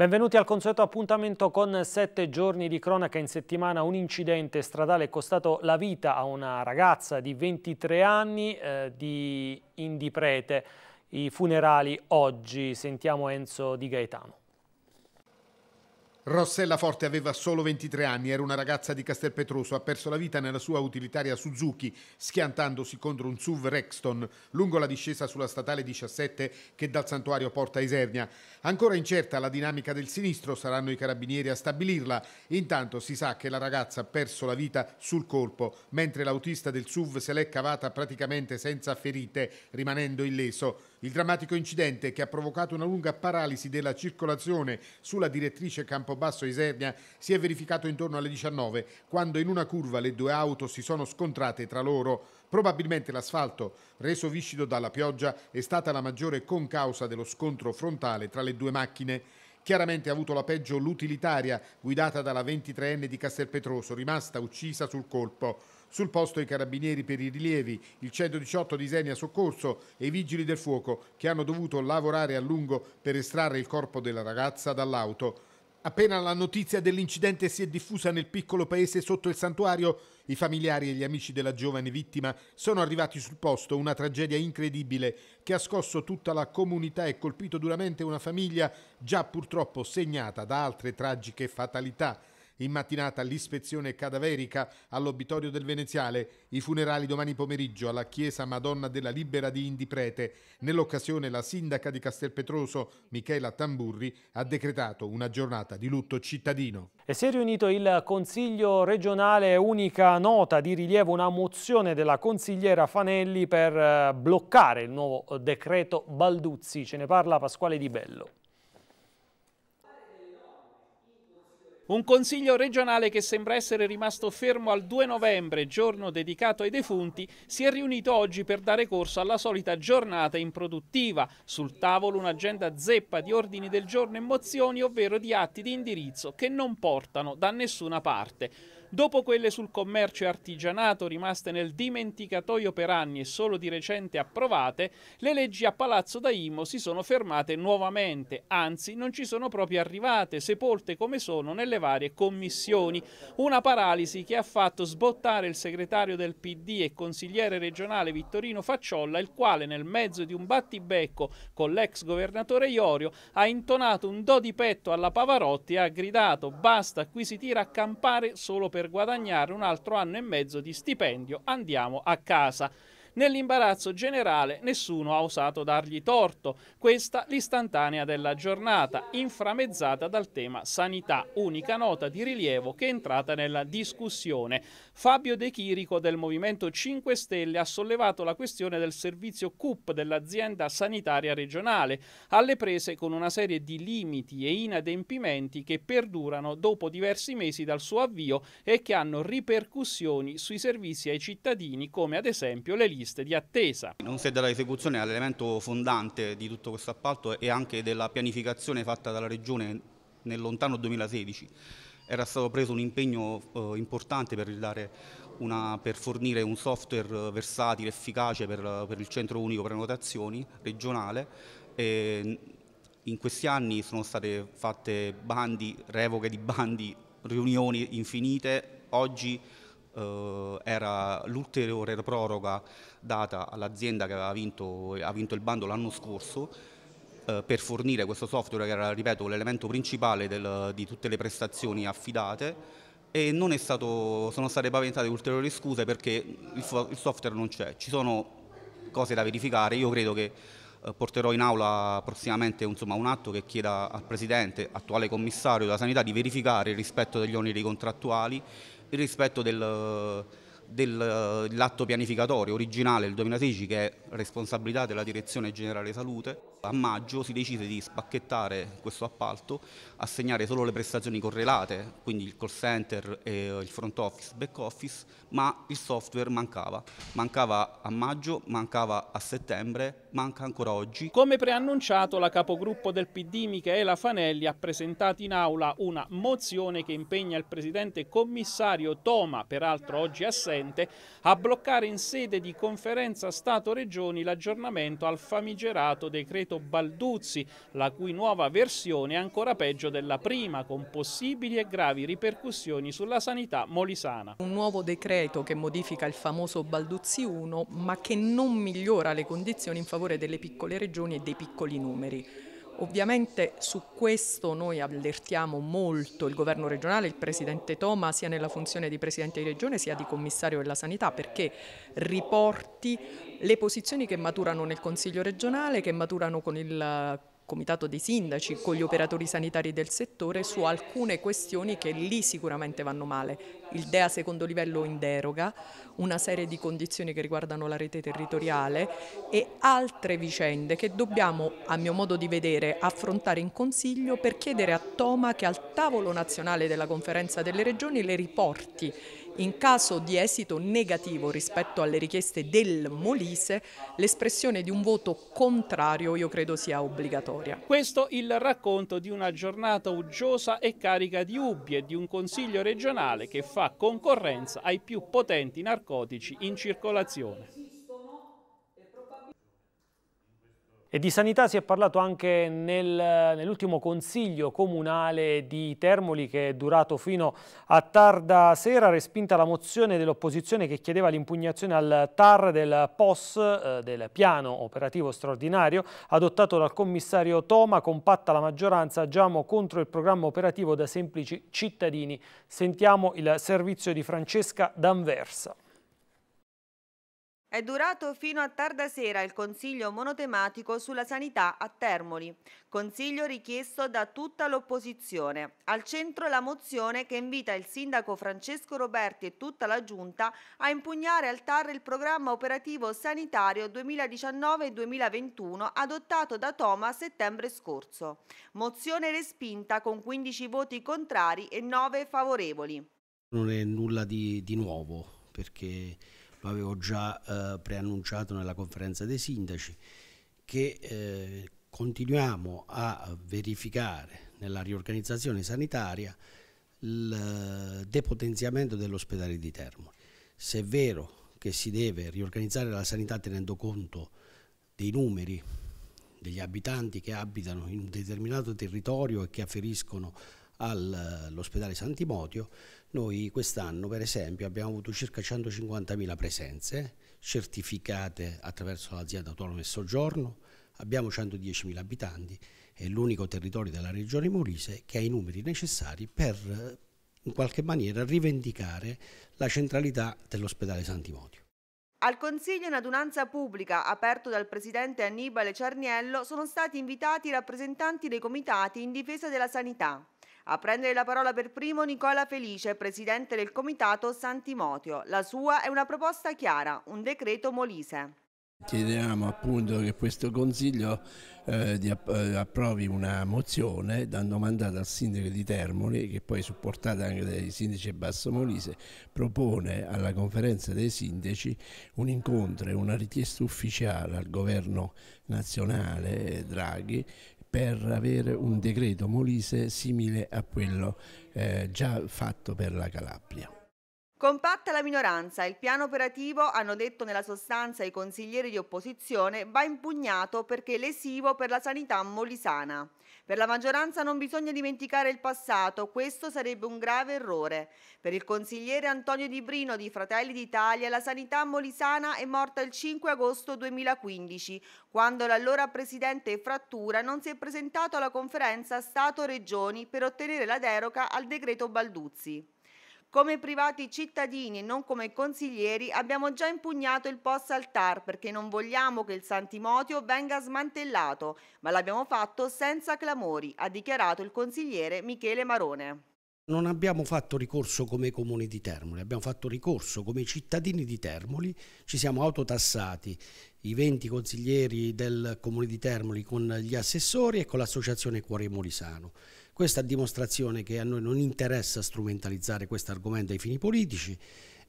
Benvenuti al consueto appuntamento con sette giorni di cronaca in settimana. Un incidente stradale è costato la vita a una ragazza di 23 anni eh, di Indiprete. I funerali oggi. Sentiamo Enzo Di Gaetano. Rossella Forte aveva solo 23 anni, era una ragazza di Castelpetroso, ha perso la vita nella sua utilitaria Suzuki schiantandosi contro un SUV Rexton lungo la discesa sulla statale 17 che dal santuario porta a Isernia. Ancora incerta la dinamica del sinistro, saranno i carabinieri a stabilirla. Intanto si sa che la ragazza ha perso la vita sul colpo, mentre l'autista del SUV se l'è cavata praticamente senza ferite, rimanendo illeso. Il drammatico incidente che ha provocato una lunga paralisi della circolazione sulla direttrice Campobasso Isernia si è verificato intorno alle 19 quando in una curva le due auto si sono scontrate tra loro. Probabilmente l'asfalto, reso viscido dalla pioggia, è stata la maggiore concausa dello scontro frontale tra le due macchine. Chiaramente ha avuto la peggio l'utilitaria guidata dalla 23enne di Castelpetroso, rimasta uccisa sul colpo. Sul posto i carabinieri per i rilievi, il 118 di Senia Soccorso e i vigili del fuoco che hanno dovuto lavorare a lungo per estrarre il corpo della ragazza dall'auto. Appena la notizia dell'incidente si è diffusa nel piccolo paese sotto il santuario, i familiari e gli amici della giovane vittima sono arrivati sul posto, una tragedia incredibile che ha scosso tutta la comunità e colpito duramente una famiglia già purtroppo segnata da altre tragiche fatalità. In mattinata l'ispezione cadaverica all'obitorio del Veneziale, i funerali domani pomeriggio alla chiesa Madonna della Libera di Indiprete. Nell'occasione la sindaca di Castelpetroso, Michela Tamburri, ha decretato una giornata di lutto cittadino. E si è riunito il Consiglio regionale, unica nota di rilievo, una mozione della consigliera Fanelli per eh, bloccare il nuovo eh, decreto Balduzzi. Ce ne parla Pasquale Di Bello. Un consiglio regionale che sembra essere rimasto fermo al 2 novembre, giorno dedicato ai defunti, si è riunito oggi per dare corso alla solita giornata improduttiva. Sul tavolo un'agenda zeppa di ordini del giorno e mozioni, ovvero di atti di indirizzo che non portano da nessuna parte. Dopo quelle sul commercio e artigianato rimaste nel dimenticatoio per anni e solo di recente approvate, le leggi a Palazzo Daimo si sono fermate nuovamente, anzi non ci sono proprio arrivate, sepolte come sono nelle varie commissioni. Una paralisi che ha fatto sbottare il segretario del PD e consigliere regionale Vittorino Facciolla, il quale nel mezzo di un battibecco con l'ex governatore Iorio ha intonato un do di petto alla Pavarotti e ha gridato basta, qui si tira a campare solo per per guadagnare un altro anno e mezzo di stipendio, andiamo a casa. Nell'imbarazzo generale nessuno ha osato dargli torto. Questa l'istantanea della giornata, inframezzata dal tema sanità, unica nota di rilievo che è entrata nella discussione. Fabio De Chirico del Movimento 5 Stelle ha sollevato la questione del servizio CUP dell'azienda sanitaria regionale, alle prese con una serie di limiti e inadempimenti che perdurano dopo diversi mesi dal suo avvio e che hanno ripercussioni sui servizi ai cittadini come ad esempio le linee liste di attesa. Non si è dà esecuzione all'elemento fondante di tutto questo appalto e anche della pianificazione fatta dalla Regione nel lontano 2016. Era stato preso un impegno eh, importante per, una, per, fornire un software versatile, efficace per, per il centro unico prenotazioni regionale. E in questi anni sono state fatte bandi, revoche di bandi, riunioni infinite. Oggi eh, era l'ulteriore proroga data all'azienda che aveva vinto, ha vinto il bando l'anno scorso eh, per fornire questo software che era, ripeto, l'elemento principale del, di tutte le prestazioni affidate e stato, sono state paventate ulteriori scuse perché il, il software non c'è, ci sono cose da verificare, io credo che eh, porterò in aula prossimamente insomma, un atto che chieda al Presidente, attuale commissario della Sanità, di verificare il rispetto degli oneri contrattuali il rispetto del, dell'atto eh, pianificatorio originale del 2016 che è responsabilità della Direzione Generale Salute, a maggio si decise di spacchettare questo appalto, assegnare solo le prestazioni correlate, quindi il call center, eh, il front office, back office, ma il software mancava. Mancava a maggio, mancava a settembre, manca ancora oggi. Come preannunciato, la capogruppo del PD Michela Fanelli ha presentato in aula una mozione che impegna il presidente commissario Toma, peraltro oggi assente, Presidente a bloccare in sede di conferenza Stato-Regioni l'aggiornamento al famigerato decreto Balduzzi, la cui nuova versione è ancora peggio della prima, con possibili e gravi ripercussioni sulla sanità molisana. Un nuovo decreto che modifica il famoso Balduzzi 1, ma che non migliora le condizioni in favore delle piccole regioni e dei piccoli numeri. Ovviamente su questo noi allertiamo molto il governo regionale, il presidente Toma, sia nella funzione di presidente di regione sia di commissario della sanità, perché riporti le posizioni che maturano nel Consiglio regionale, che maturano con il comitato dei sindaci con gli operatori sanitari del settore su alcune questioni che lì sicuramente vanno male. Il DEA secondo livello in deroga, una serie di condizioni che riguardano la rete territoriale e altre vicende che dobbiamo, a mio modo di vedere, affrontare in Consiglio per chiedere a Toma che al tavolo nazionale della conferenza delle regioni le riporti in caso di esito negativo rispetto alle richieste del Molise, l'espressione di un voto contrario io credo sia obbligatoria. Questo il racconto di una giornata uggiosa e carica di ubbie di un Consiglio regionale che fa concorrenza ai più potenti narcotici in circolazione. E di sanità si è parlato anche nel, nell'ultimo consiglio comunale di Termoli che è durato fino a tarda sera, respinta la mozione dell'opposizione che chiedeva l'impugnazione al TAR del POS, eh, del piano operativo straordinario, adottato dal commissario Toma, compatta la maggioranza, agiamo contro il programma operativo da semplici cittadini. Sentiamo il servizio di Francesca D'Anversa. È durato fino a tarda sera il consiglio monotematico sulla sanità a Termoli, consiglio richiesto da tutta l'opposizione. Al centro la mozione che invita il sindaco Francesco Roberti e tutta la giunta a impugnare al TAR il programma operativo sanitario 2019-2021 adottato da Toma a settembre scorso. Mozione respinta con 15 voti contrari e 9 favorevoli. Non è nulla di, di nuovo perché lo avevo già eh, preannunciato nella conferenza dei sindaci, che eh, continuiamo a verificare nella riorganizzazione sanitaria il eh, depotenziamento dell'ospedale di Termo. Se è vero che si deve riorganizzare la sanità tenendo conto dei numeri degli abitanti che abitano in un determinato territorio e che afferiscono all'ospedale eh, Santimodio, noi quest'anno per esempio abbiamo avuto circa 150.000 presenze certificate attraverso l'azienda autonoma e soggiorno, abbiamo 110.000 abitanti, è l'unico territorio della regione Molise che ha i numeri necessari per in qualche maniera rivendicare la centralità dell'ospedale Santimodio. Al Consiglio in adunanza pubblica, aperto dal presidente Annibale Cerniello, sono stati invitati i rappresentanti dei comitati in difesa della sanità. A prendere la parola per primo Nicola Felice, presidente del comitato San Timotio. La sua è una proposta chiara, un decreto Molise. Chiediamo appunto che questo Consiglio eh, di, eh, approvi una mozione dando mandato al sindaco di Termoli, che poi supportata anche dai sindaci e Basso Molise, propone alla conferenza dei sindaci un incontro e una richiesta ufficiale al governo nazionale eh, Draghi per avere un decreto Molise simile a quello eh, già fatto per la Calabria. Compatta la minoranza, il piano operativo, hanno detto nella sostanza i consiglieri di opposizione, va impugnato perché lesivo per la sanità molisana. Per la maggioranza non bisogna dimenticare il passato, questo sarebbe un grave errore. Per il consigliere Antonio Di Brino di Fratelli d'Italia la sanità molisana è morta il 5 agosto 2015, quando l'allora presidente Frattura non si è presentato alla conferenza Stato-Regioni per ottenere la deroga al decreto Balduzzi. Come privati cittadini e non come consiglieri abbiamo già impugnato il post al TAR perché non vogliamo che il Santimotio venga smantellato, ma l'abbiamo fatto senza clamori, ha dichiarato il consigliere Michele Marone. Non abbiamo fatto ricorso come comune di Termoli, abbiamo fatto ricorso come cittadini di Termoli, ci siamo autotassati i 20 consiglieri del comune di Termoli con gli assessori e con l'associazione Cuore Molisano. Questa dimostrazione che a noi non interessa strumentalizzare questo argomento ai fini politici,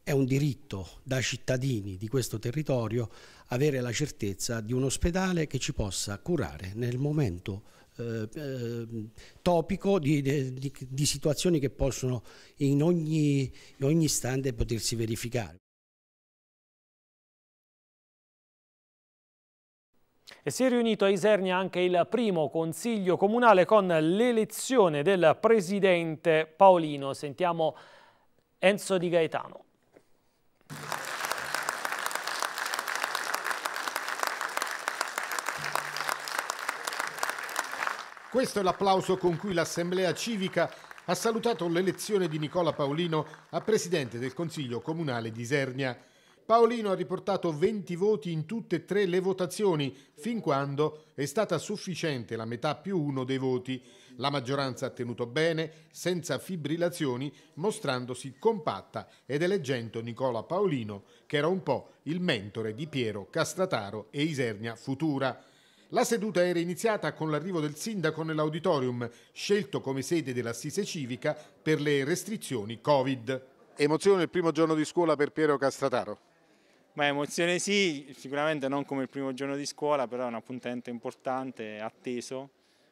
è un diritto da cittadini di questo territorio avere la certezza di un ospedale che ci possa curare nel momento eh, eh, topico di, di, di, situazioni che possono in ogni, in ogni istante potersi verificare. E si è riunito a Isernia anche il primo consiglio comunale con l'elezione del presidente Paolino. Sentiamo Enzo Di Gaetano. Questo è l'applauso con cui l'Assemblea civica ha salutato l'elezione di Nicola Paolino a presidente del Consiglio Comunale di Isernia. Paolino ha riportato 20 voti in tutte e tre le votazioni, fin quando è stata sufficiente la metà più uno dei voti. La maggioranza ha tenuto bene, senza fibrillazioni, mostrandosi compatta ed eleggendo Nicola Paolino, che era un po' il mentore di Piero Castrataro e Isernia Futura. La seduta era iniziata con l'arrivo del sindaco nell'auditorium, scelto come sede dell'assise civica per le restrizioni Covid. Emozione il primo giorno di scuola per Piero Castrataro. Ma emozione sì, sicuramente non come il primo giorno di scuola, però è un appuntamento importante, atteso,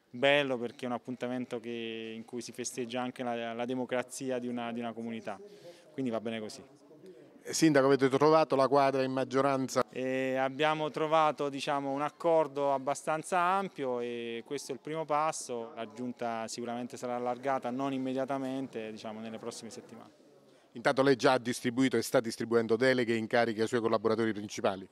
bello perché è un appuntamento che, in cui si festeggia anche la, la democrazia di una, di una, comunità, quindi va bene così. Eh, Sindaco, avete trovato la quadra in maggioranza? E abbiamo trovato diciamo, un accordo abbastanza ampio e questo è il primo passo. La giunta sicuramente sarà allargata, non immediatamente, diciamo, nelle prossime settimane. Intanto lei già ha distribuito e sta distribuendo deleghe e incarichi ai suoi collaboratori principali.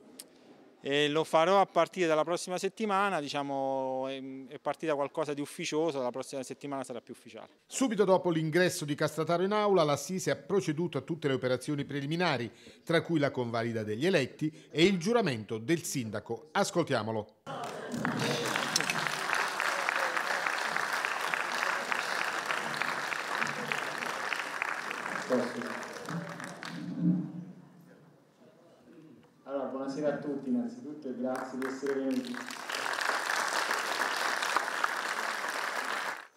E lo farò a partire dalla prossima settimana, diciamo, è partita qualcosa di ufficioso, la prossima settimana sarà più ufficiale. Subito dopo l'ingresso di Castataro in aula, l'Assise ha proceduto a tutte le operazioni preliminari, tra cui la convalida degli eletti e il giuramento del sindaco. Ascoltiamolo. grazie di essere venuti.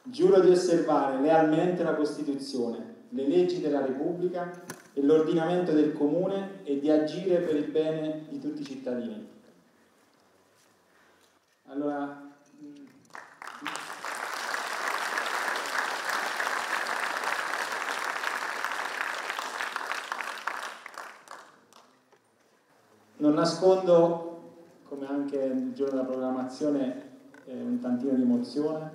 Giuro di osservare lealmente la Costituzione, le leggi della Repubblica e l'ordinamento del Comune e di agire per il bene di tutti i cittadini. Allora, non nascondo come anche il giorno della programmazione, eh, un tantino di emozione.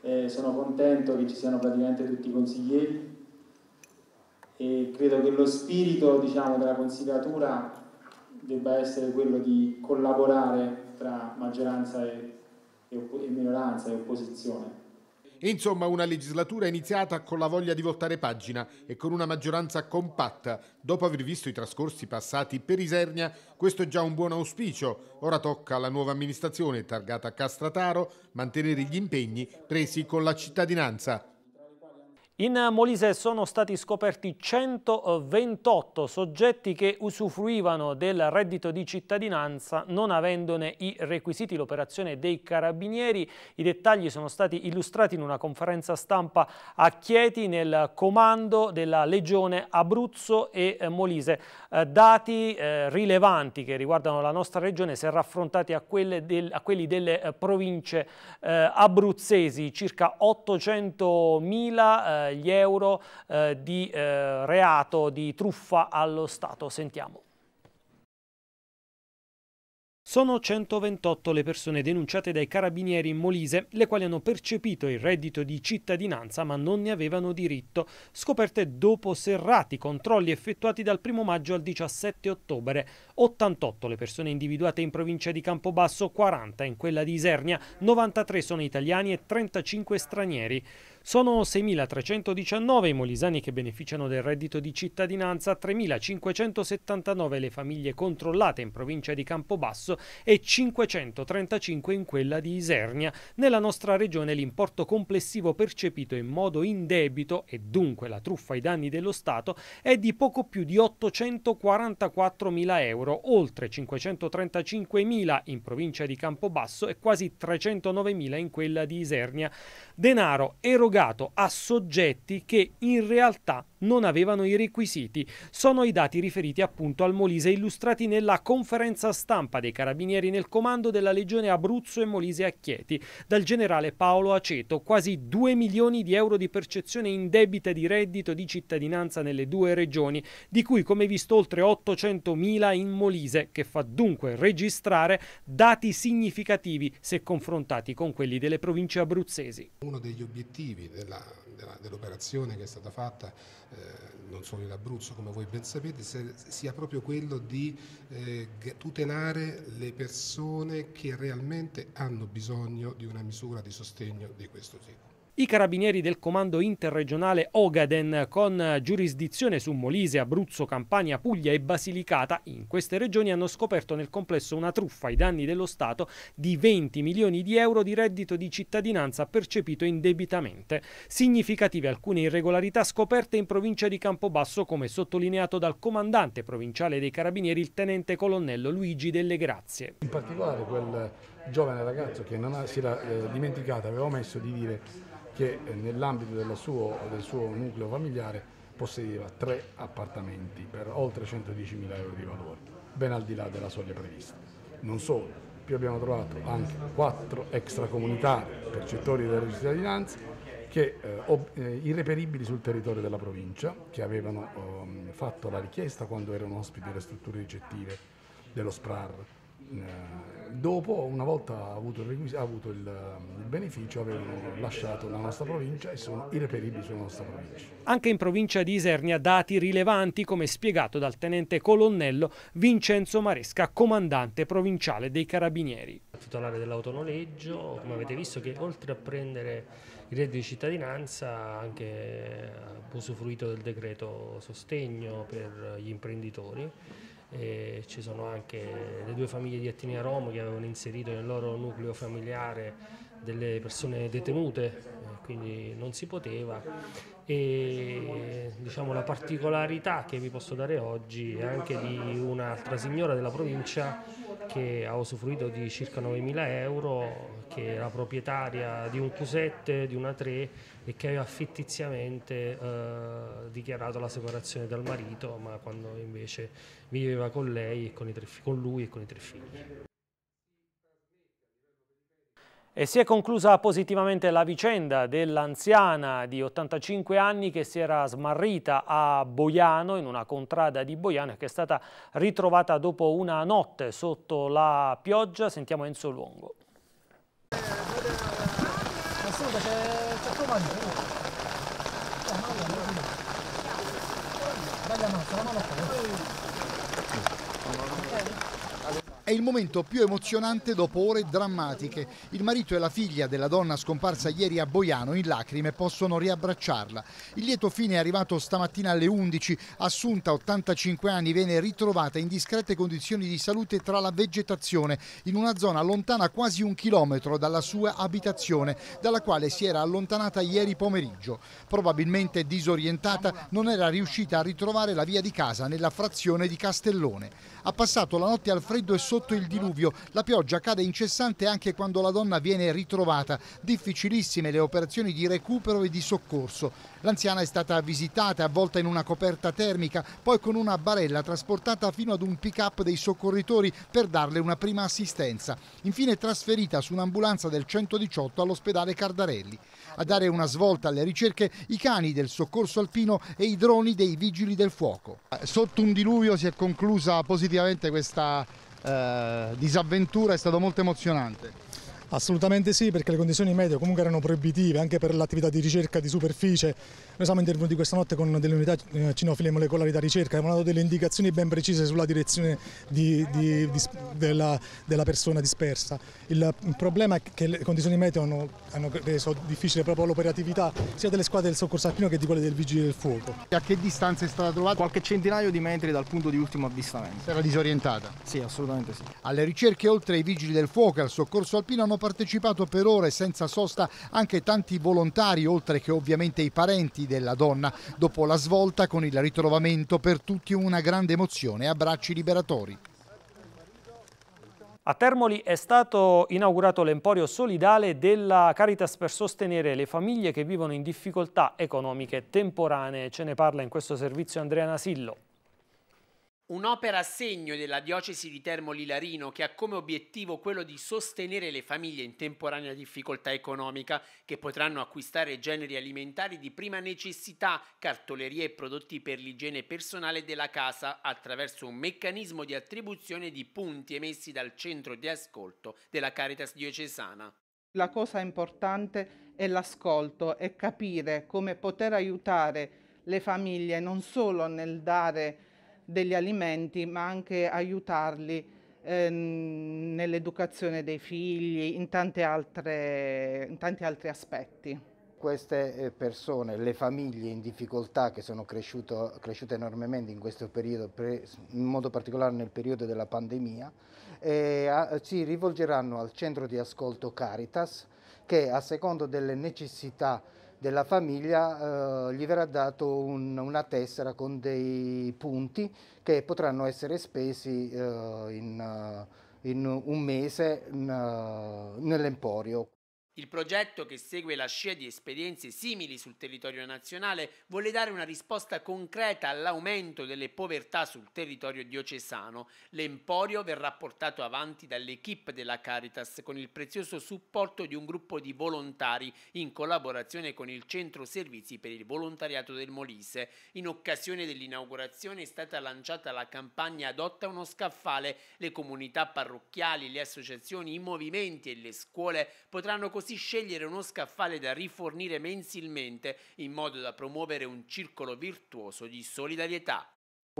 Eh, sono contento che ci siano praticamente tutti i consiglieri e credo che lo spirito diciamo, della consigliatura debba essere quello di collaborare tra maggioranza e, e, e minoranza e opposizione Insomma, una legislatura iniziata con la voglia di voltare pagina e con una maggioranza compatta. Dopo aver visto i trascorsi passati per Isernia, questo è già un buon auspicio. Ora tocca alla nuova amministrazione targata a Castrataro mantenere gli impegni presi con la cittadinanza. In Molise sono stati scoperti 128 soggetti che usufruivano del reddito di cittadinanza non avendone i requisiti, l'operazione dei carabinieri. I dettagli sono stati illustrati in una conferenza stampa a Chieti nel comando della Legione Abruzzo e Molise. Eh, dati eh, rilevanti che riguardano la nostra regione se raffrontati a, del, a quelli delle eh, province abruzzesi, circa 800.000 eh, gli euro eh, di eh, reato di truffa allo Stato. Sentiamo. Sono 128 le persone denunciate dai carabinieri in Molise, le quali hanno percepito il reddito di cittadinanza ma non ne avevano diritto, scoperte dopo serrati controlli effettuati dal 1 maggio al 17 ottobre. 88 le persone individuate in provincia di Campobasso, 40 in quella di Isernia, 93 sono italiani e 35 stranieri. Sono 6.319 i molisani che beneficiano del reddito di cittadinanza, 3.579 le famiglie controllate in provincia di Campobasso e 535 in quella di Isernia. Nella nostra regione l'importo complessivo percepito in modo indebito e dunque la truffa ai danni dello Stato è di poco più di 844.000 euro, oltre 535.000 in provincia di Campobasso e quasi 309.000 in quella di Isernia. Denaro erogato erogato a soggetti che in realtà non avevano i requisiti. Sono i dati riferiti appunto al Molise illustrati nella conferenza stampa dei carabinieri nel comando della Legione Abruzzo e Molise a Chieti dal generale Paolo Aceto. Quasi 2 milioni di euro di percezione in debita di reddito di cittadinanza nelle due regioni, di cui come visto oltre 800 mila in Molise, che fa dunque registrare dati significativi se confrontati con quelli delle province abruzzesi. Uno degli obiettivi obiettivi dell'operazione che è stata fatta eh, non solo in Abruzzo come voi ben sapete se, sia proprio quello di eh, tutelare le persone che realmente hanno bisogno di una misura di sostegno di questo tipo. I carabinieri del comando interregionale Ogaden, con giurisdizione su Molise, Abruzzo, Campania, Puglia e Basilicata, in queste regioni hanno scoperto nel complesso una truffa ai danni dello Stato di 20 milioni di euro di reddito di cittadinanza percepito indebitamente. Significative alcune irregolarità scoperte in provincia di Campobasso, come sottolineato dal comandante provinciale dei carabinieri, il tenente colonnello Luigi Delle Grazie. In particolare quel giovane ragazzo che non ha, si era eh, dimenticato, aveva messo di dire che eh, nell'ambito del suo nucleo familiare possedeva tre appartamenti per oltre 110.000 euro di valore, ben al di là della soglia prevista. Non solo, più abbiamo trovato anche quattro extracomunitari percettori della cittadinanza che eh, eh irreperibili sul territorio della provincia, che avevano eh, fatto la richiesta quando erano ospiti delle strutture ricettive dello SPRAR dopo, una volta avuto il, requis- avuto il, il beneficio, avevano lasciato la nostra provincia e sono irreperibili sulla nostra provincia. Anche in provincia di Isernia dati rilevanti, come spiegato dal tenente colonnello Vincenzo Maresca, comandante provinciale dei Carabinieri. Titolare dell'autonoleggio, come avete visto che oltre a prendere il reddito di cittadinanza ha anche usufruito del decreto sostegno per gli imprenditori e ci sono anche le due famiglie di Attinia Romo che avevano inserito nel loro nucleo familiare delle persone detenute, eh, quindi non si poteva e diciamo, la particolarità che vi posso dare oggi è anche di un'altra signora della provincia che ha usufruito di circa 9.000 euro, che era proprietaria di un Q7, di una 3 e che aveva fittiziamente eh, dichiarato la separazione dal marito, ma quando invece viveva con lei e con, tre, con lui e con i tre figli. E si è conclusa positivamente la vicenda dell'anziana di 85 anni che si era smarrita a Boiano, in una contrada di Boiano, e che è stata ritrovata dopo una notte sotto la pioggia. Sentiamo Enzo Longo. 瘦的些，长到牛，长到牛是种，那叫什长到那 È il momento più emozionante dopo ore drammatiche. Il marito e la figlia della donna scomparsa ieri a Boiano in lacrime possono riabbracciarla. Il lieto fine è arrivato stamattina alle 11. Assunta, 85 anni, viene ritrovata in discrete condizioni di salute tra la vegetazione, in una zona lontana quasi un chilometro dalla sua abitazione, dalla quale si era allontanata ieri pomeriggio. Probabilmente disorientata, non era riuscita a ritrovare la via di casa nella frazione di Castellone. Ha passato la notte al freddo e sole sotto il diluvio. La pioggia cade incessante anche quando la donna viene ritrovata. Difficilissime le operazioni di recupero e di soccorso. L'anziana è stata visitata, avvolta in una coperta termica, poi con una barella trasportata fino ad un pick-up dei soccorritori per darle una prima assistenza. Infine trasferita su un'ambulanza del 118 all'ospedale Cardarelli. A dare una svolta alle ricerche i cani del soccorso alpino e i droni dei vigili del fuoco. Sotto un diluvio si è conclusa positivamente questa eh, disavventura è stato molto emozionante. Assolutamente sì, perché le condizioni meteo comunque erano proibitive anche per l'attività di ricerca di superficie. Noi siamo intervenuti questa notte con delle unità eh, cinofile molecolari da ricerca, abbiamo dato delle indicazioni ben precise sulla direzione di, di, di, della, della, persona dispersa. Il, problema è che le condizioni meteo hanno, hanno reso difficile proprio l'operatività sia delle squadre del soccorso alpino che di quelle del vigile del fuoco. A che distanza è stata trovata? Qualche centinaio di metri dal punto di ultimo avvistamento. Era disorientata? Sì, assolutamente sì. Alle ricerche oltre ai vigili del fuoco e al soccorso alpino hanno hanno partecipato per ore senza sosta anche tanti volontari, oltre che ovviamente i parenti della donna. Dopo la svolta, con il ritrovamento, per tutti una grande emozione e abbracci liberatori. A Termoli è stato inaugurato l'emporio solidale della Caritas per sostenere le famiglie che vivono in difficoltà economiche temporanee. Ce ne parla in questo servizio Andrea Nasillo. Un'opera a segno della diocesi di Termo Lilarino che ha come obiettivo quello di sostenere le famiglie in temporanea difficoltà economica che potranno acquistare generi alimentari di prima necessità, cartolerie e prodotti per l'igiene personale della casa attraverso un meccanismo di attribuzione di punti emessi dal centro di ascolto della Caritas diocesana. La cosa importante è l'ascolto e capire come poter aiutare le famiglie non solo nel dare degli alimenti, ma anche aiutarli ehm, nell'educazione dei figli, in, altre, in tanti altri aspetti queste eh, persone, le famiglie in difficoltà che sono cresciuto, cresciute enormemente in questo periodo, in modo particolare nel periodo della pandemia, eh, si rivolgeranno al centro di ascolto Caritas che a secondo delle necessità della famiglia eh, gli verrà data un, una tessera con dei punti che potranno essere spesi eh, in, eh, in, un mese eh, nell'emporio. Il progetto, che segue la scia di esperienze simili sul territorio nazionale, vuole dare una risposta concreta all'aumento delle povertà sul territorio diocesano. L'emporio verrà portato avanti dall'equipe della Caritas con il prezioso supporto di un gruppo di volontari in collaborazione con il Centro Servizi per il Volontariato del Molise. In occasione dell'inaugurazione è stata lanciata la campagna Adotta uno scaffale. Le comunità parrocchiali, le associazioni, i movimenti e le scuole potranno costruire così scegliere uno scaffale da rifornire mensilmente in modo da promuovere un circolo virtuoso di solidarietà.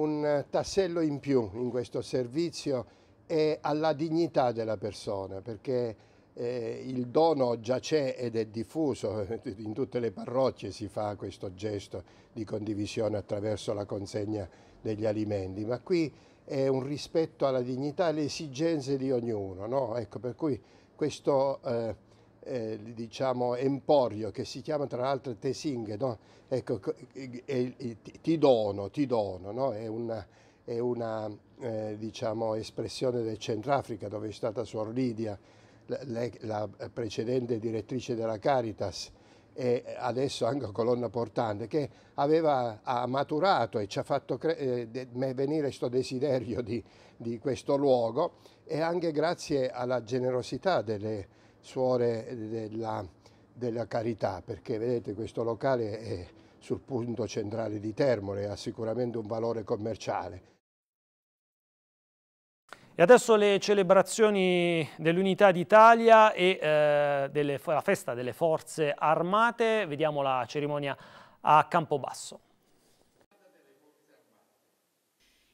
Un eh, tassello in più in questo servizio è alla dignità della persona perché eh, il dono già c'è ed è diffuso, eh, in tutte le parrocchie si fa questo gesto di condivisione attraverso la consegna degli alimenti, ma qui è un rispetto alla dignità e alle esigenze di ognuno, no? ecco, per cui questo eh, eh, diciamo, emporio che si chiama tra l'altro Tesing, no? ecco, ti dono, ti dono, no? è una, è una eh, diciamo, espressione del Centrafrica dove è stata Suor Lidia, la, la precedente direttrice della Caritas e adesso anche colonna portante che aveva maturato e ci ha fatto eh, venire questo desiderio di, di questo luogo e anche grazie alla generosità delle, suore della, della carità, perché vedete questo locale è sul punto centrale di Termole, ha sicuramente un valore commerciale. E adesso le celebrazioni dell'Unità d'Italia e eh, delle, la festa delle forze armate, vediamo la cerimonia a Campobasso.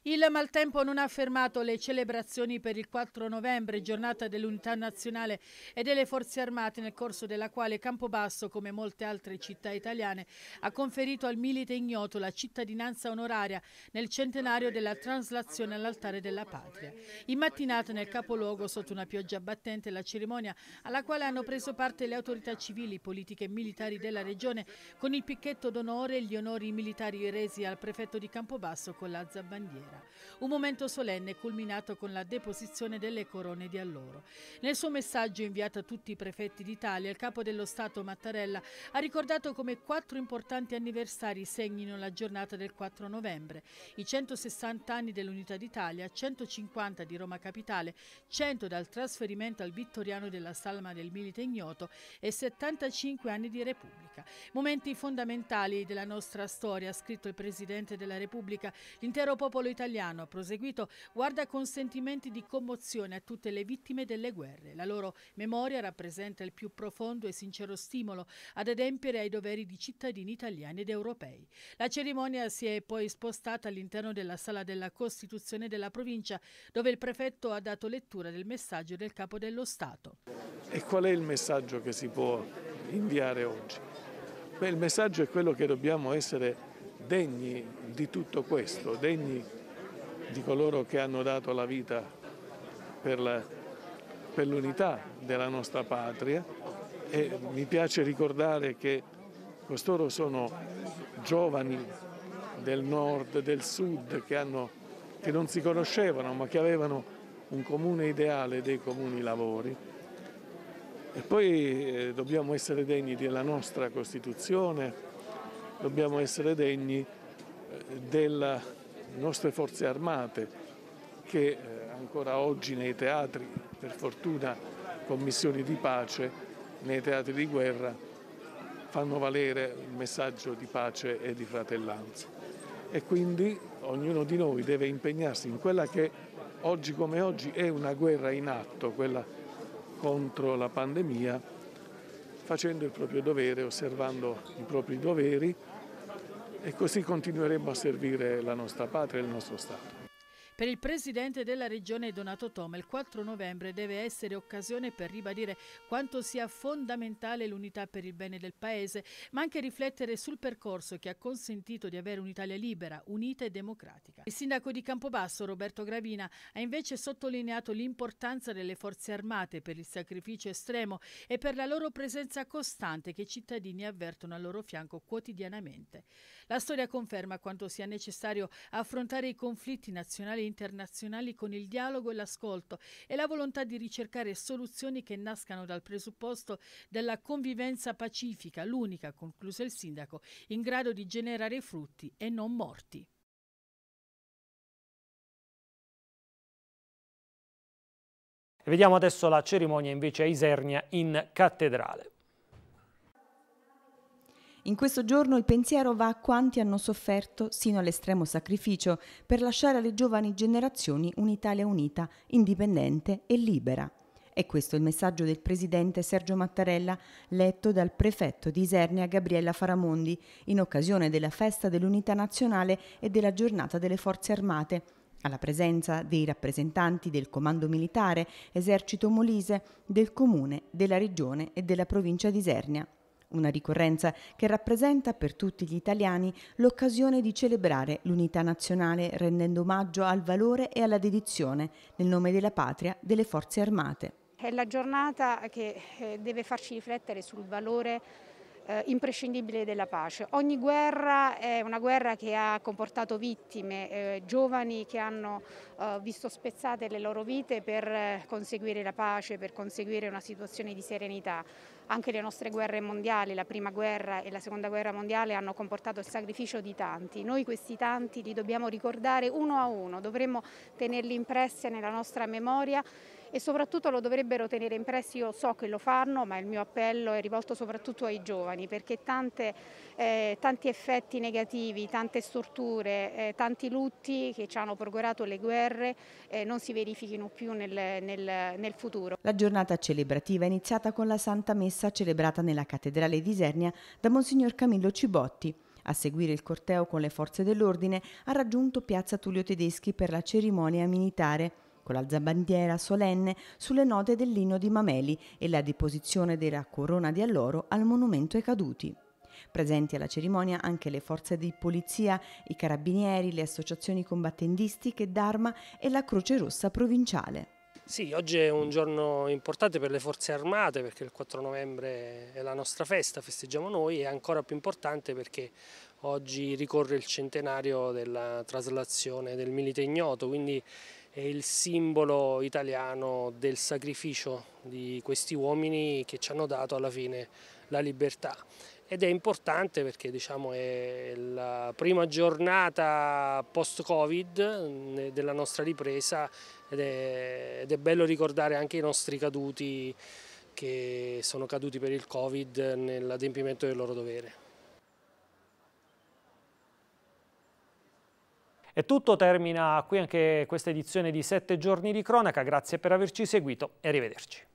Il maltempo non ha fermato le celebrazioni per il 4 novembre, giornata dell'unità nazionale e delle forze armate, nel corso della quale Campobasso, come molte altre città italiane, ha conferito al milite ignoto la cittadinanza onoraria nel centenario della traslazione all'altare della patria. In mattinata nel capoluogo, sotto una pioggia battente, la cerimonia alla quale hanno preso parte le autorità civili, politiche e militari della regione, con il picchetto d'onore e gli onori militari resi al prefetto di Campobasso con la zabbandiera guerra. Un momento solenne culminato con la deposizione delle corone di alloro. Nel suo messaggio inviato a tutti i prefetti d'Italia, il capo dello Stato Mattarella ha ricordato come quattro importanti anniversari segnino la giornata del 4 novembre. I 160 anni dell'Unità d'Italia, 150 di Roma Capitale, 100 dal trasferimento al Vittoriano della Salma del Milite Ignoto e 75 anni di Repubblica. Momenti fondamentali della nostra storia, ha scritto il Presidente della Repubblica, l'intero popolo italiano italiano, ha proseguito, guarda con sentimenti di commozione a tutte le vittime delle guerre. La loro memoria rappresenta il più profondo e sincero stimolo ad adempiere ai doveri di cittadini italiani ed europei. La cerimonia si è poi spostata all'interno della Sala della Costituzione della provincia, dove il prefetto ha dato lettura del messaggio del Capo dello Stato. E qual è il messaggio che si può inviare oggi? Beh, il messaggio è quello che dobbiamo essere degni di tutto questo, degni di coloro che hanno dato la vita per l'unità della nostra patria e mi piace ricordare che costoro sono giovani del nord, del sud, che, hanno, che non si conoscevano ma che avevano un comune ideale dei comuni lavori e poi eh, dobbiamo essere degni della nostra Costituzione, dobbiamo essere degni eh, della nostre forze armate che eh, ancora oggi nei teatri, per fortuna con missioni di pace, nei teatri di guerra fanno valere un messaggio di pace e di fratellanza. E quindi ognuno di noi deve impegnarsi in quella che oggi come oggi è una guerra in atto, quella contro la pandemia, facendo il proprio dovere, osservando i propri doveri e così continueremo a servire la nostra patria e il nostro Stato. Per il presidente della regione Donato Toma il 4 novembre deve essere occasione per ribadire quanto sia fondamentale l'unità per il bene del Paese, ma anche riflettere sul percorso che ha consentito di avere un'Italia libera, unita e democratica. Il sindaco di Campobasso, Roberto Gravina, ha invece sottolineato l'importanza delle forze armate per il sacrificio estremo e per la loro presenza costante che i cittadini avvertono al loro fianco quotidianamente. La storia conferma quanto sia necessario affrontare i conflitti nazionali internazionali con il dialogo e l'ascolto e la volontà di ricercare soluzioni che nascano dal presupposto della convivenza pacifica, l'unica, concluse il sindaco, in grado di generare frutti e non morti. Vediamo adesso la cerimonia invece a Isernia in cattedrale. In questo giorno il pensiero va a quanti hanno sofferto sino all'estremo sacrificio per lasciare alle giovani generazioni un'Italia unita, indipendente e libera. E questo è il messaggio del presidente Sergio Mattarella, letto dal prefetto di Isernia Gabriella Faramondi, in occasione della festa dell'unità nazionale e della giornata delle forze armate, alla presenza dei rappresentanti del Comando Militare, Esercito Molise, del Comune, della Regione e della provincia di Isernia una ricorrenza che rappresenta per tutti gli italiani l'occasione di celebrare l'unità nazionale rendendo omaggio al valore e alla dedizione nel nome della patria delle forze armate. È la giornata che eh, deve farci riflettere sul valore eh, imprescindibile della pace. Ogni guerra è una guerra che ha comportato vittime, eh, giovani che hanno eh, visto spezzate le loro vite per eh, conseguire la pace, per conseguire una situazione di serenità. Anche le nostre guerre mondiali, la prima guerra e la seconda guerra mondiale hanno comportato il sacrificio di tanti. Noi questi tanti li dobbiamo ricordare uno a uno, dovremmo tenerli impressi nella nostra memoria e soprattutto lo dovrebbero tenere impressi, io so che lo fanno, ma il mio appello è rivolto soprattutto ai giovani perché tante, eh, tanti effetti negativi, tante storture, eh, tanti lutti che ci hanno procurato le guerre eh, non si verifichino più nel, nel, nel futuro. La giornata celebrativa è iniziata con la Santa Messa messa celebrata nella cattedrale di Isernia da Monsignor Camillo Cibotti. A seguire il corteo con le forze dell'ordine ha raggiunto piazza Tullio Tedeschi per la cerimonia militare con l'alzabandiera solenne sulle note dell'inno di Mameli e la deposizione della corona di alloro al monumento ai caduti. Presenti alla cerimonia anche le forze di polizia, i carabinieri, le associazioni combattendistiche d'arma e la Croce Rossa provinciale. Sì, oggi è un giorno importante per le forze armate perché il 4 novembre è la nostra festa, festeggiamo noi e ancora più importante perché oggi ricorre il centenario della traslazione del milite ignoto, quindi è il simbolo italiano del sacrificio di questi uomini che ci hanno dato alla fine la libertà. Ed è importante perché diciamo, è la prima giornata post-Covid della nostra ripresa ed è, ed è bello ricordare anche i nostri caduti che sono caduti per il Covid nell'adempimento del loro dovere. È tutto, termina qui anche questa edizione di 7 giorni di cronaca, grazie per averci seguito e arrivederci.